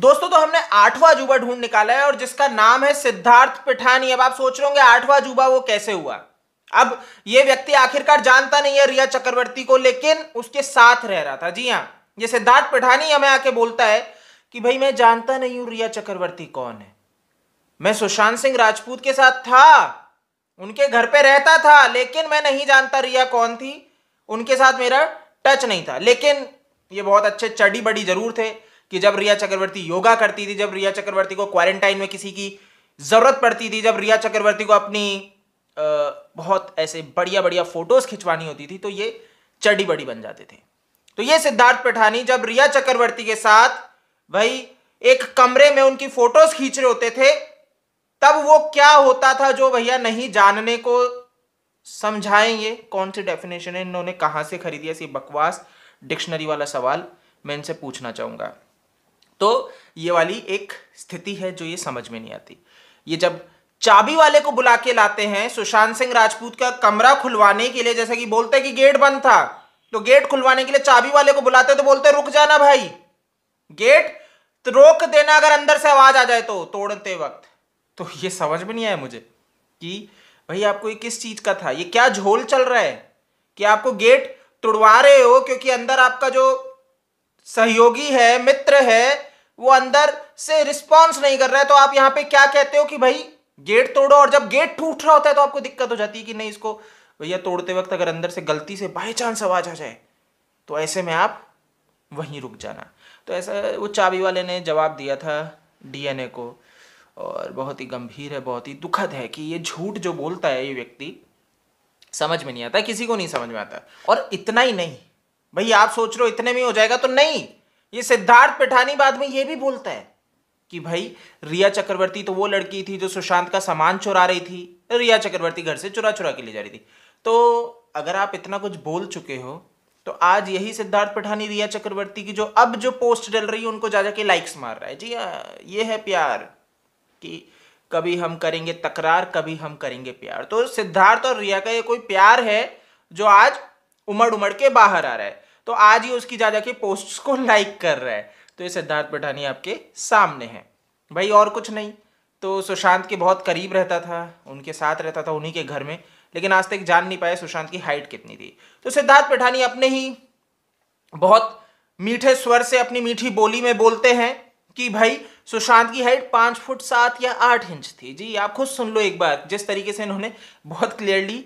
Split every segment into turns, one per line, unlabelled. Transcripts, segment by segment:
दोस्तों तो हमने आठवां जुबा ढूंढ निकाला है और जिसका नाम है सिद्धार्थ पिठानी अब आप सोच रहे होंगे आठवां जुबा वो कैसे हुआ अब ये व्यक्ति आखिरकार जानता नहीं है रिया चक्रवर्ती को लेकिन उसके साथ रह रहा था जी हाँ ये सिद्धार्थ पिठानी हमें आके बोलता है कि भाई मैं जानता नहीं हूं रिया चक्रवर्ती कौन है मैं सुशांत सिंह राजपूत के साथ था उनके घर पे रहता था लेकिन मैं नहीं जानता रिया कौन थी उनके साथ मेरा टच नहीं था लेकिन ये बहुत अच्छे चढ़ी बड़ी जरूर थे कि जब रिया चक्रवर्ती योगा करती थी जब रिया चक्रवर्ती को क्वारंटाइन में किसी की ज़रूरत पड़ती थी जब रिया चक्रवर्ती को अपनी आ, बहुत ऐसे बढ़िया बढ़िया फोटोज़ खिंचवानी होती थी तो ये चड्डी बड़ी बन जाते थे तो ये सिद्धार्थ पठानी जब रिया चक्रवर्ती के साथ भाई एक कमरे में उनकी फोटोज़ खींच रहे होते थे तब वो क्या होता था जो भैया नहीं जानने को समझाएंगे कौन सी डेफिनेशन है इन्होंने कहां से खरीदी ऐसी बकवास डिक्शनरी वाला सवाल मैं इनसे पूछना चाहूंगा तो ये वाली एक स्थिति है जो ये समझ में नहीं आती ये जब चाबी वाले को बुला के लाते हैं सुशांत सिंह राजपूत का कमरा खुलवाने के लिए जैसे कि बोलते हैं कि गेट बंद था तो गेट खुलवाने के लिए चाबी वाले को बुलाते तो बोलते रुक जाना भाई गेट तो रोक देना अगर अंदर से आवाज आ जाए तो तोड़ते वक्त तो ये समझ में नहीं आया मुझे कि भाई आपको ये किस चीज का था ये क्या झोल चल रहा है कि आपको गेट तोड़वा रहे हो क्योंकि अंदर आपका जो सहयोगी है मित्र है वो अंदर से रिस्पॉन्स नहीं कर रहा है तो आप यहाँ पे क्या कहते हो कि भाई गेट तोड़ो और जब गेट टूट रहा होता है तो आपको दिक्कत हो जाती है कि नहीं इसको भैया तोड़ते वक्त अगर अंदर से गलती से बाई चांस आवाज आ जाए तो ऐसे में आप वहीं रुक जाना तो ऐसा वो चाबी वाले ने जवाब दिया था डीएनए को और बहुत ही गंभीर है बहुत ही दुखद है कि ये झूठ जो बोलता है ये व्यक्ति समझ में नहीं आता किसी को नहीं समझ में आता और इतना ही नहीं भाई आप सोच रहे हो इतने में हो जाएगा तो नहीं ये सिद्धार्थ पिठानी बाद में ये भी बोलता है कि भाई रिया चक्रवर्ती तो वो लड़की थी जो सुशांत का सामान चुरा रही थी रिया चक्रवर्ती घर से चुरा चुरा के ले जा रही थी तो अगर आप इतना कुछ बोल चुके हो तो आज यही सिद्धार्थ पठानी रिया चक्रवर्ती की जो अब जो पोस्ट डल रही है उनको जा जाके लाइक्स मार रहा है जी हाँ ये है प्यार कि कभी हम करेंगे तकरार कभी हम करेंगे प्यार तो सिद्धार्थ और रिया का ये कोई प्यार है जो आज उमड़ उमड़ के बाहर आ रहा है तो आज ही उसकी जा जाके पोस्ट को लाइक कर रहा है तो ये सिद्धार्थ पठानी आपके सामने है भाई और कुछ नहीं तो सुशांत के बहुत करीब रहता था उनके साथ रहता था उन्हीं के घर में लेकिन आज तक जान नहीं पाए सुशांत की हाइट कितनी थी तो सिद्धार्थ पठानी अपने ही बहुत मीठे स्वर से अपनी मीठी बोली में बोलते हैं कि भाई सुशांत की हाइट पांच फुट सात या आठ इंच थी जी आप खुद सुन लो एक बार जिस तरीके से इन्होंने बहुत क्लियरली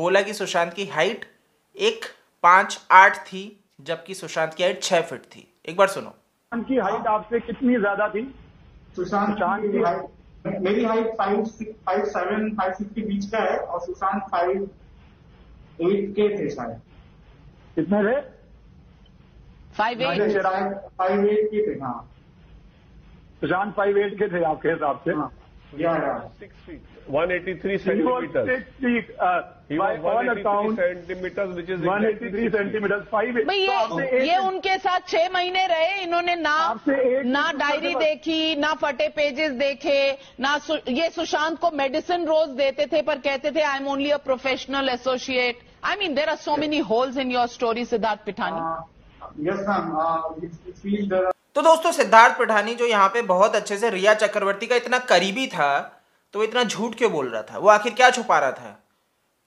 बोला कि सुशांत की हाइट एक पांच आठ थी जबकि सुशांत की हाइट छह फीट थी एक बार सुनो की हाइट आपसे कितनी ज्यादा थी सुशांत की हाइट मेरी height five five seven five six के बीच का है और सुशांत फाइव एट के थे शायद कितने थे फाइव एट फाइव एट के थे हाँ सुशांत फाइव एट के थे आपके हिसाब से हाँ Uh, तो ये ये उनके साथ छह महीने रहे इन्होंने ना ना डायरी देखी ना फटे पेजेस देखे ना सु, ये सुशांत को मेडिसिन रोज देते थे पर कहते थे I am only a professional associate I mean there are so many holes in your story Siddharth Pithani yes ma'am तो दोस्तों सिद्धार्थ पठानी जो यहाँ पे बहुत अच्छे से रिया चक्रवर्ती का इतना करीबी था तो वो इतना झूठ क्यों बोल रहा था वो आखिर क्या छुपा रहा था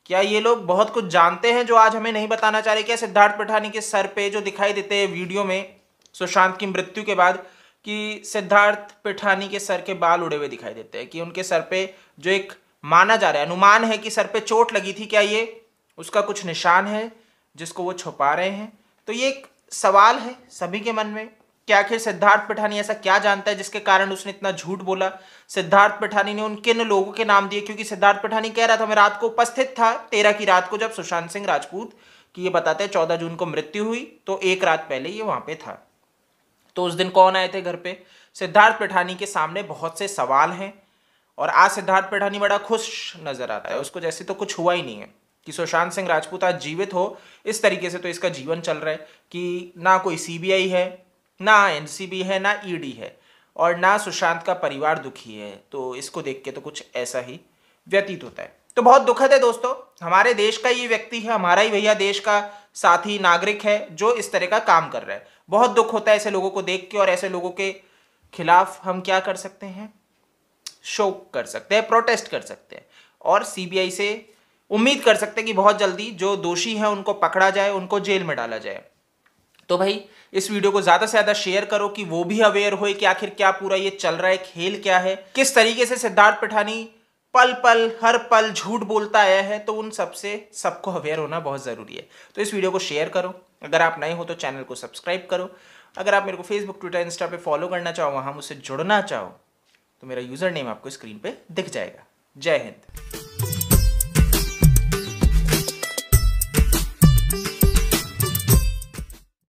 क्या ये लोग बहुत कुछ जानते हैं जो आज हमें नहीं बताना चाह रहे क्या सिद्धार्थ पठानी के सर पे जो दिखाई देते हैं वीडियो में सुशांत की मृत्यु के बाद कि सिद्धार्थ पिठानी के सर के बाल उड़े हुए दिखाई देते हैं कि उनके सर पे जो एक माना जा रहा है अनुमान है कि सर पे चोट लगी थी क्या ये उसका कुछ निशान है जिसको वो छुपा रहे हैं तो ये एक सवाल है सभी के मन में क्या आखिर सिद्धार्थ पिठानी ऐसा क्या जानता है जिसके कारण उसने इतना झूठ बोला सिद्धार्थ पिठानी ने उन किन लोगों के नाम दिए क्योंकि सिद्धार्थ पिठानी कह रहा था मैं रात को उपस्थित था तेरह की रात को जब सुशांत सिंह राजपूत की ये बताते हैं चौदह जून को मृत्यु हुई तो एक रात पहले ये वहां पे था तो उस दिन कौन आए थे घर पे सिद्धार्थ पिठानी के सामने बहुत से सवाल हैं और आज सिद्धार्थ पिठानी बड़ा खुश नजर आता है उसको जैसे तो कुछ हुआ ही नहीं है कि सुशांत सिंह राजपूत आज जीवित हो इस तरीके से तो इसका जीवन चल रहा है कि ना कोई सीबीआई है ना एनसीबी है ना ईडी है और ना सुशांत का परिवार दुखी है तो इसको देख के तो कुछ ऐसा ही व्यतीत होता है तो बहुत दुखद है दोस्तों हमारे देश का ये व्यक्ति है हमारा ही भैया देश का साथी नागरिक है जो इस तरह का काम कर रहा है बहुत दुख होता है ऐसे लोगों को देख के और ऐसे लोगों के खिलाफ हम क्या कर सकते हैं शोक कर सकते हैं प्रोटेस्ट कर सकते हैं और सीबीआई से उम्मीद कर सकते हैं कि बहुत जल्दी जो दोषी हैं उनको पकड़ा जाए उनको जेल में डाला जाए तो भाई इस वीडियो को ज़्यादा से ज़्यादा शेयर करो कि वो भी अवेयर हो कि आखिर क्या पूरा ये चल रहा है खेल क्या है किस तरीके से सिद्धार्थ पिठानी पल पल हर पल झूठ बोलता आया है तो उन सबसे सबको अवेयर होना बहुत ज़रूरी है तो इस वीडियो को शेयर करो अगर आप नए हो तो चैनल को सब्सक्राइब करो अगर आप मेरे को फेसबुक ट्विटर इंस्टा पे फॉलो करना चाहो वहाँ मुझसे जुड़ना चाहो तो मेरा यूज़र नेम आपको स्क्रीन पे दिख जाएगा जय हिंद